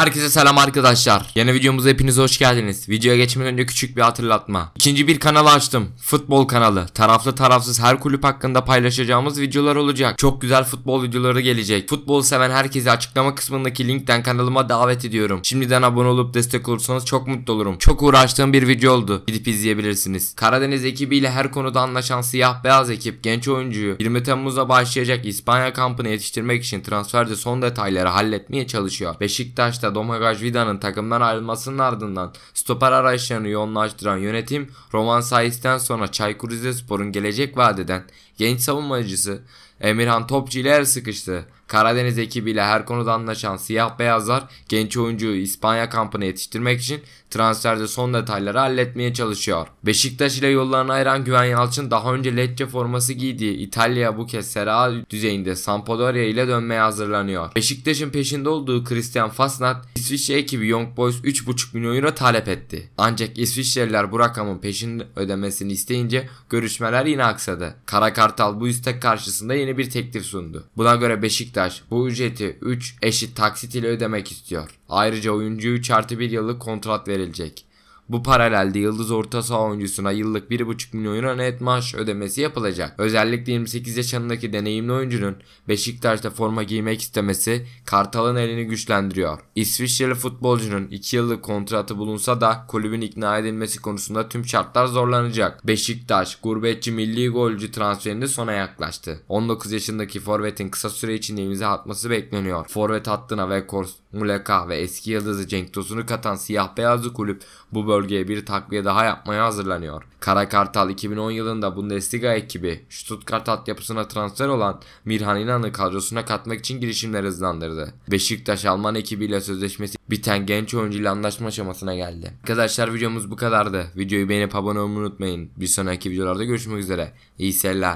Herkese selam arkadaşlar. Yeni videomuza hepiniz hoş geldiniz. Videoya geçmeden önce küçük bir hatırlatma. İkinci bir kanal açtım. Futbol kanalı. Taraflı tarafsız her kulüp hakkında paylaşacağımız videolar olacak. Çok güzel futbol videoları gelecek. Futbol seven herkese açıklama kısmındaki linkten kanalıma davet ediyorum. Şimdiden abone olup destek olursanız çok mutlu olurum. Çok uğraştığım bir video oldu. Gidip izleyebilirsiniz. Karadeniz ekibiyle her konuda anlaşan siyah beyaz ekip genç oyuncuyu 20 Temmuz'a başlayacak İspanya kampını yetiştirmek için transferde son detayları halletmeye çalışıyor. Beşiktaş'ta Domagoj Vida'nın takımdan ayrılmasının ardından stoper arayışlarını yoğunlaştıran yönetim Roman Sais'ten sonra Çaykur Rizespor'un gelecek vadeden genç savunmacısı Emirhan Topçu ile el sıkıştı. Karadeniz ekibiyle her konuda anlaşan siyah beyazlar genç oyuncuyu İspanya kampına yetiştirmek için transferde son detayları halletmeye çalışıyor. Beşiktaş ile yollarını ayıran Güven Yalçın daha önce Lecce forması giydiği İtalya bu kez Serie A düzeyinde Sampdoria ile dönmeye hazırlanıyor. Beşiktaş'ın peşinde olduğu Christian Fasnat İsviçre ekibi Young Boys 3,5 milyon euro talep etti. Ancak İsviçreliler bu rakamın peşin ödemesini isteyince görüşmeler yine aksadı. Kara Kartal bu istek karşısında yeni yeni bir teklif sundu. Buna göre Beşiktaş bu ücreti 3 eşit taksit ile ödemek istiyor. Ayrıca oyuncuya 3 artı 1 yıllık kontrat verilecek. Bu paralelde yıldız orta saha oyuncusuna yıllık 1,5 milyon euro net maaş ödemesi yapılacak. Özellikle 28 yaşındaki deneyimli oyuncunun Beşiktaş'ta forma giymek istemesi Kartal'ın elini güçlendiriyor. İsviçreli futbolcunun 2 yıllık kontratı bulunsa da kulübün ikna edilmesi konusunda tüm şartlar zorlanacak. Beşiktaş gurbetçi milli golcü transferinde sona yaklaştı. 19 yaşındaki forvetin kısa süre içinde imza atması bekleniyor. Forvet hattına ve Kors Muleka ve eski yıldızı Cenk Tosun'u katan siyah beyazlı kulüp bu bölgeye bir takviye daha yapmaya hazırlanıyor. Kara Kartal 2010 yılında Bundesliga ekibi Stuttgart altyapısına transfer olan Mirhan İnan'ı kadrosuna katmak için girişimler hızlandırdı. Beşiktaş Alman ekibiyle sözleşmesi biten genç oyuncu ile anlaşma aşamasına geldi. Arkadaşlar videomuz bu kadardı. Videoyu beğenip abone olmayı unutmayın. Bir sonraki videolarda görüşmek üzere. İyi seyirler.